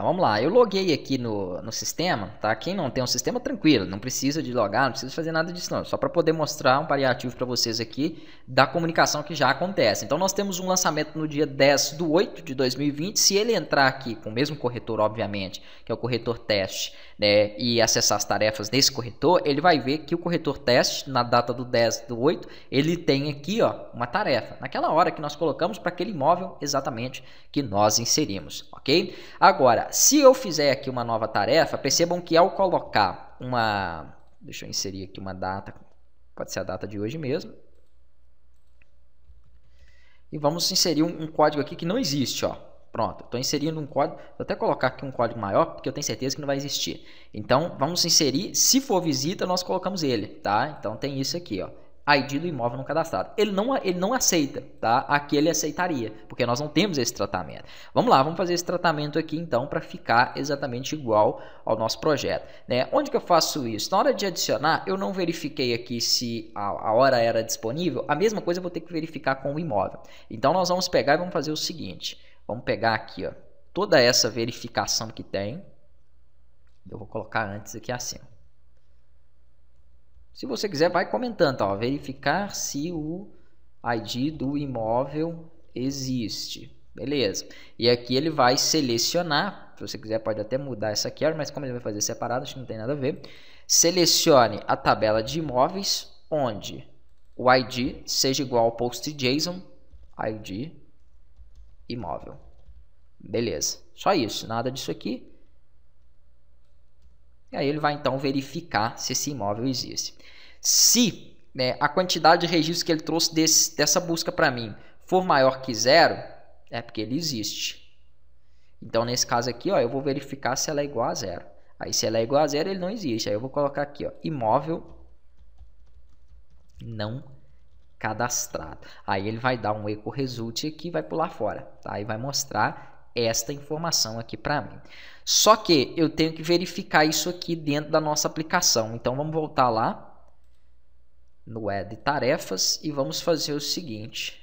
Então vamos lá, eu loguei aqui no, no sistema, tá? Quem não tem um sistema, tranquilo, não precisa de logar, não precisa fazer nada disso não. Só para poder mostrar um paliativo para vocês aqui da comunicação que já acontece. Então nós temos um lançamento no dia 10 do 8 de 2020. Se ele entrar aqui com o mesmo corretor, obviamente, que é o corretor teste, né? E acessar as tarefas desse corretor, ele vai ver que o corretor teste, na data do 10 do 8, ele tem aqui, ó, uma tarefa. Naquela hora que nós colocamos para aquele imóvel exatamente que nós inserimos, ok? Agora, se eu fizer aqui uma nova tarefa, percebam que ao colocar uma. Deixa eu inserir aqui uma data, pode ser a data de hoje mesmo. E vamos inserir um, um código aqui que não existe, ó. Pronto, estou inserindo um código, vou até colocar aqui um código maior, porque eu tenho certeza que não vai existir. Então, vamos inserir, se for visita, nós colocamos ele, tá? Então, tem isso aqui, ó. ID do imóvel não cadastrado. Ele não, ele não aceita, tá? Aqui ele aceitaria, porque nós não temos esse tratamento. Vamos lá, vamos fazer esse tratamento aqui então para ficar exatamente igual ao nosso projeto. Né? Onde que eu faço isso? Na hora de adicionar, eu não verifiquei aqui se a, a hora era disponível. A mesma coisa eu vou ter que verificar com o imóvel. Então nós vamos pegar e vamos fazer o seguinte. Vamos pegar aqui, ó, toda essa verificação que tem. Eu vou colocar antes aqui assim. Se você quiser, vai comentando. Ó, verificar se o ID do imóvel existe. Beleza. E aqui ele vai selecionar. Se você quiser, pode até mudar essa aqui, mas como ele vai fazer separado, acho que não tem nada a ver. Selecione a tabela de imóveis onde o ID seja igual ao post JSON ID imóvel. Beleza. Só isso, nada disso aqui. E aí ele vai então verificar se esse imóvel existe. Se né, a quantidade de registros que ele trouxe desse, dessa busca para mim for maior que zero, é porque ele existe. Então nesse caso aqui, ó, eu vou verificar se ela é igual a zero. Aí se ela é igual a zero, ele não existe. Aí eu vou colocar aqui, ó, imóvel não cadastrado. Aí ele vai dar um eco result aqui e vai pular fora. Tá? Aí vai mostrar esta informação aqui para mim. Só que eu tenho que verificar isso aqui dentro da nossa aplicação. Então vamos voltar lá no add tarefas e vamos fazer o seguinte.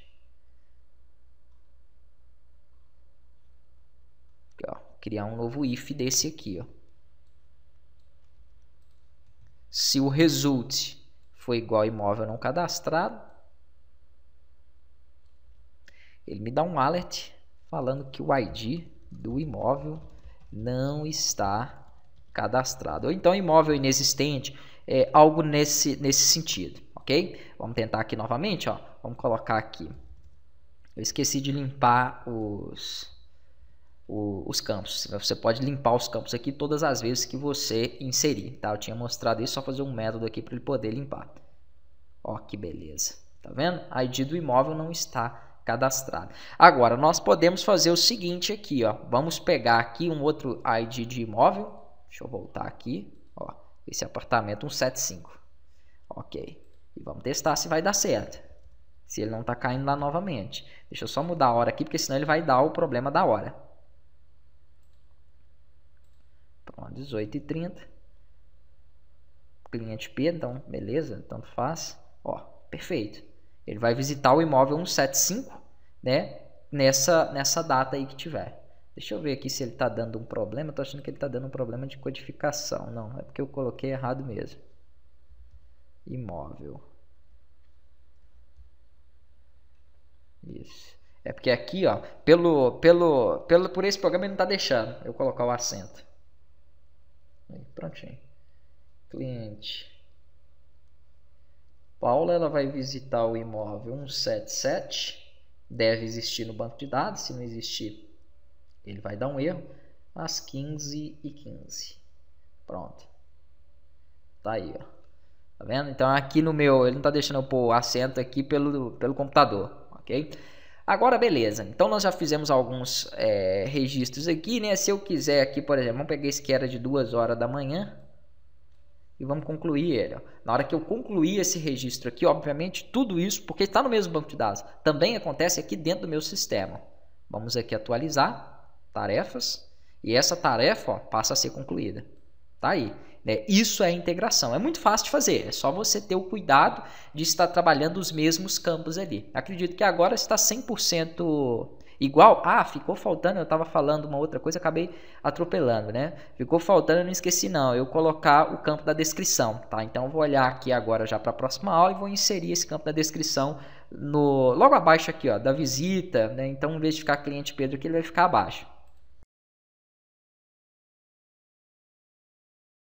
Aqui, ó, criar um novo if desse aqui. Ó. Se o result foi igual a imóvel não cadastrado, ele me dá um alert falando que o ID do imóvel não está cadastrado. Ou então imóvel inexistente, é, algo nesse, nesse sentido, ok? Vamos tentar aqui novamente, ó. Vamos colocar aqui. Eu esqueci de limpar os, os campos. Você pode limpar os campos aqui todas as vezes que você inserir, tá? Eu tinha mostrado isso, só fazer um método aqui para ele poder limpar. Ó, que beleza. Tá vendo? A ID do imóvel não está cadastrado. Agora, nós podemos fazer o seguinte aqui, ó. Vamos pegar aqui um outro ID de imóvel. Deixa eu voltar aqui, ó. Esse apartamento 175. Ok. E vamos testar se vai dar certo. Se ele não está caindo lá novamente. Deixa eu só mudar a hora aqui, porque senão ele vai dar o problema da hora. Pronto, então, 18h30. Cliente P, então, beleza, tanto faz. Ó, perfeito. Ele vai visitar o imóvel 175 né? Nessa, nessa data aí que tiver. Deixa eu ver aqui se ele está dando um problema. Estou achando que ele está dando um problema de codificação. Não, é porque eu coloquei errado mesmo. Imóvel. Isso. É porque aqui, ó, pelo, pelo, pelo, por esse programa ele não está deixando eu colocar o acento. Aí, prontinho. Cliente. Paula, ela vai visitar o imóvel 177 deve existir no banco de dados, se não existir, ele vai dar um erro, às 15 e 15. Pronto. Tá aí, ó. Tá vendo? Então aqui no meu, ele não tá deixando eu pôr acento aqui pelo, pelo computador, ok? Agora, beleza. Então nós já fizemos alguns é, registros aqui, né? Se eu quiser aqui, por exemplo, vamos pegar esse que era de 2 horas da manhã, e vamos concluir ele. Ó. Na hora que eu concluir esse registro aqui, obviamente, tudo isso, porque está no mesmo banco de dados, também acontece aqui dentro do meu sistema. Vamos aqui atualizar, tarefas, e essa tarefa ó, passa a ser concluída. Tá aí. Né? Isso é integração. É muito fácil de fazer, é só você ter o cuidado de estar trabalhando os mesmos campos ali. Acredito que agora está 100% Igual, ah, ficou faltando, eu estava falando uma outra coisa, acabei atropelando, né? Ficou faltando, eu não esqueci não, eu colocar o campo da descrição, tá? Então eu vou olhar aqui agora já para a próxima aula e vou inserir esse campo da descrição no logo abaixo aqui, ó, da visita, né? Então, em vez de ficar cliente Pedro aqui, ele vai ficar abaixo.